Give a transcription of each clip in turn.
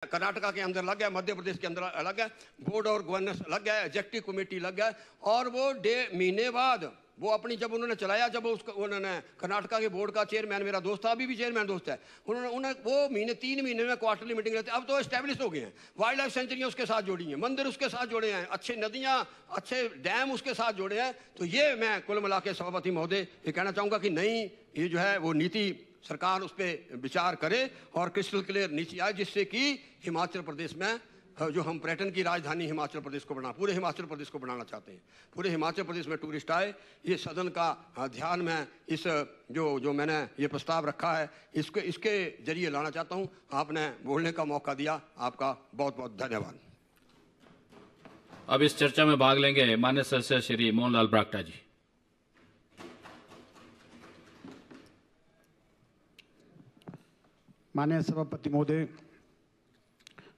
कर्नाटका के अंदर अलग है मध्य प्रदेश के अंदर अलग है बोर्ड और गवर्नेंस अलग है एग्जेक्टिव कमेटी अलग है और वो डे महीने बाद वो अपनी जब उन्होंने चलाया जब उसको उन्होंने कर्नाटका के बोर्ड का चेयरमैन मेरा दोस्त था अभी भी चेयरमैन दोस्त है उन्होंने उन्हें वो महीने तीन महीने में क्वार्टरली मीटिंग रहती अब तो स्टैब्लिश हो गए हैं वाइल्ड लाइफ सेंचुरी उसके साथ जुड़ी हैं मंदिर उसके साथ जुड़े हैं अच्छे नदियाँ अच्छे डैम उसके साथ जुड़े हैं तो ये मैं कुल मिला के सभापति महोदय ये कहना चाहूँगा कि नहीं ये जो है वो नीति सरकार उस पर विचार करे और क्रिस्टल क्लियर नीचे आए जिससे कि हिमाचल प्रदेश में जो हम पर्यटन की राजधानी हिमाचल प्रदेश को बना पूरे हिमाचल प्रदेश को बनाना चाहते हैं पूरे हिमाचल प्रदेश में टूरिस्ट आए ये सदन का ध्यान में इस जो जो मैंने ये प्रस्ताव रखा है इसके इसके जरिए लाना चाहता हूँ आपने बोलने का मौका दिया आपका बहुत बहुत धन्यवाद अब इस चर्चा में भाग लेंगे मान्य सदस्य श्री मोहनलाल ब्राक्टा जी माननीय सभापति महोदय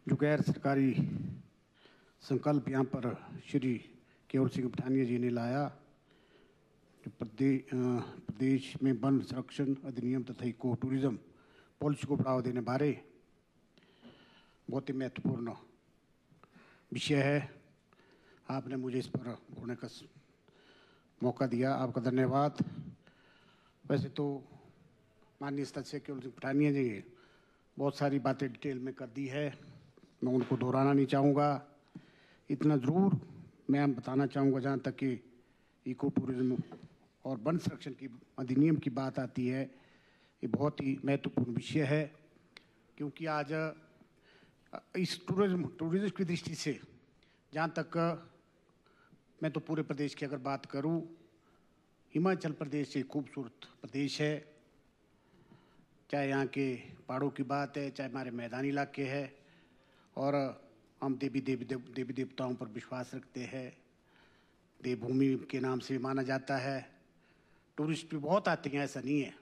जो गैर सरकारी संकल्प यहाँ पर श्री केवल सिंह पठानिया जी ने लाया जो प्रदेश में वन संरक्षण अधिनियम तथा इको टूरिज्म पॉलिसी को बढ़ावा देने बारे बहुत ही महत्वपूर्ण विषय है आपने मुझे इस पर बोलने का मौका दिया आपका धन्यवाद वैसे तो माननीय सदस्य केवल सिंह पठानिया जी बहुत सारी बातें डिटेल में कर दी है मैं उनको दोहराना नहीं चाहूँगा इतना ज़रूर मैं बताना चाहूँगा जहाँ तक कि इको टूरिज़्म और वन संरक्षण की अधिनियम की बात आती है ये बहुत ही महत्वपूर्ण विषय है क्योंकि आज इस टूरिज्म टूरिज्म की दृष्टि से जहाँ तक मैं तो पूरे प्रदेश की अगर बात करूँ हिमाचल प्रदेश एक खूबसूरत प्रदेश है चाहे यहाँ के पहाड़ों की बात है चाहे हमारे मैदानी इलाके है और हम देवी देवी देव, देवी देवताओं पर विश्वास रखते हैं देवभूमि के नाम से भी माना जाता है टूरिस्ट भी बहुत आते हैं ऐसा नहीं है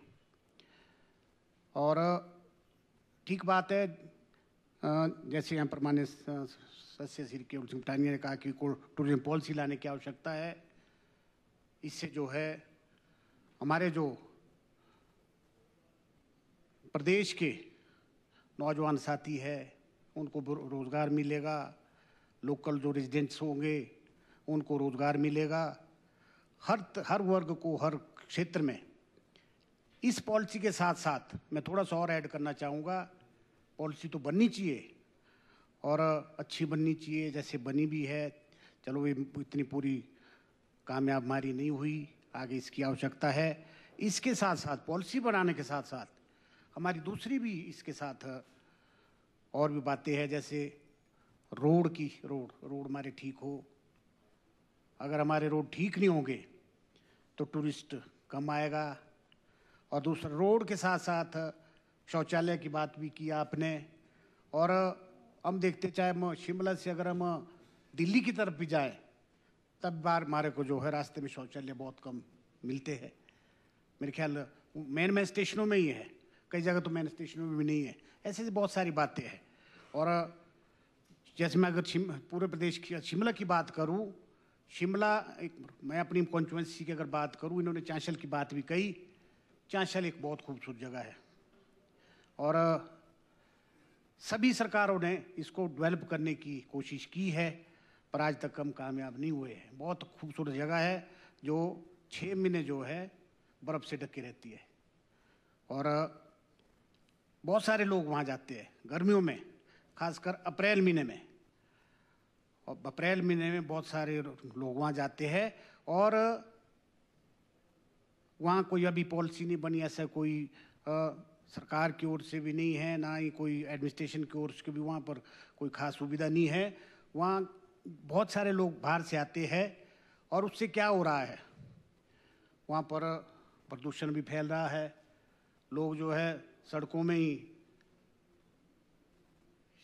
और ठीक बात है जैसे यहाँ पर मान्य सदस्य श्री केवल सिंह टानिया ने कहा कि टूरिज्म पॉलिसी लाने की आवश्यकता है इससे जो है हमारे जो प्रदेश के नौजवान साथी है उनको रोज़गार मिलेगा लोकल जो रेजिडेंट्स होंगे उनको रोज़गार मिलेगा हर हर वर्ग को हर क्षेत्र में इस पॉलिसी के साथ साथ मैं थोड़ा सा और ऐड करना चाहूँगा पॉलिसी तो बननी चाहिए और अच्छी बननी चाहिए जैसे बनी भी है चलो ये इतनी पूरी कामयाब हमारी नहीं हुई आगे इसकी आवश्यकता है इसके साथ साथ पॉलिसी बनाने के साथ साथ हमारी दूसरी भी इसके साथ और भी बातें हैं जैसे रोड की रोड रोड हमारे ठीक हो अगर हमारे रोड ठीक नहीं होंगे तो टूरिस्ट कम आएगा और दूसरा रोड के साथ साथ शौचालय की बात भी की आपने और हम देखते चाहे हम शिमला से अगर हम दिल्ली की तरफ भी जाए तब बार हमारे को जो है रास्ते में शौचालय बहुत कम मिलते हैं मेरे ख्याल मेन मेन स्टेशनों में ही है कई जगह तो मैन स्टेशनों में भी नहीं है ऐसे ऐसी बहुत सारी बातें हैं और जैसे मैं अगर शिम पूरे प्रदेश की शिमला की बात करूँ शिमला एक मैं अपनी कॉन्स्टिटेंसी की अगर बात करूँ इन्होंने चांशल की बात भी कही चांशल एक बहुत खूबसूरत जगह है और सभी सरकारों ने इसको डेवलप करने की कोशिश की है पर आज तक हम कामयाब नहीं हुए हैं बहुत खूबसूरत जगह है जो छः महीने जो है बर्फ़ से ढकी रहती है और बहुत सारे लोग वहाँ जाते हैं गर्मियों में खासकर अप्रैल महीने में और अप्रैल महीने में बहुत सारे लोग वहाँ जाते हैं और वहाँ कोई अभी पॉलिसी नहीं बनी ऐसा कोई आ, सरकार की ओर से भी नहीं है ना ही कोई एडमिनिस्ट्रेशन की ओर से भी वहाँ पर कोई खास सुविधा नहीं है वहाँ बहुत सारे लोग बाहर से आते हैं और उससे क्या हो रहा है वहाँ पर प्रदूषण भी फैल रहा है लोग जो है सड़कों में ही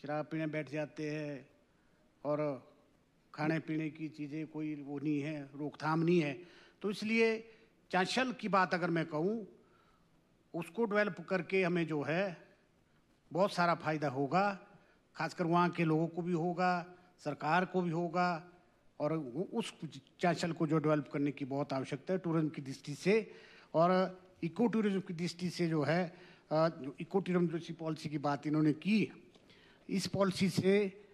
शराब पीने बैठ जाते हैं और खाने पीने की चीज़ें कोई वो नहीं है रोकथाम नहीं है तो इसलिए चांचल की बात अगर मैं कहूँ उसको डेवलप करके हमें जो है बहुत सारा फायदा होगा खासकर वहाँ के लोगों को भी होगा सरकार को भी होगा और उस चांचल को जो डेवलप करने की बहुत आवश्यकता है टूरिज्म की दृष्टि से और इको टूरिज्म की दृष्टि से जो है इकोटिरम जैसी पॉलिसी की बात इन्होंने की इस पॉलिसी से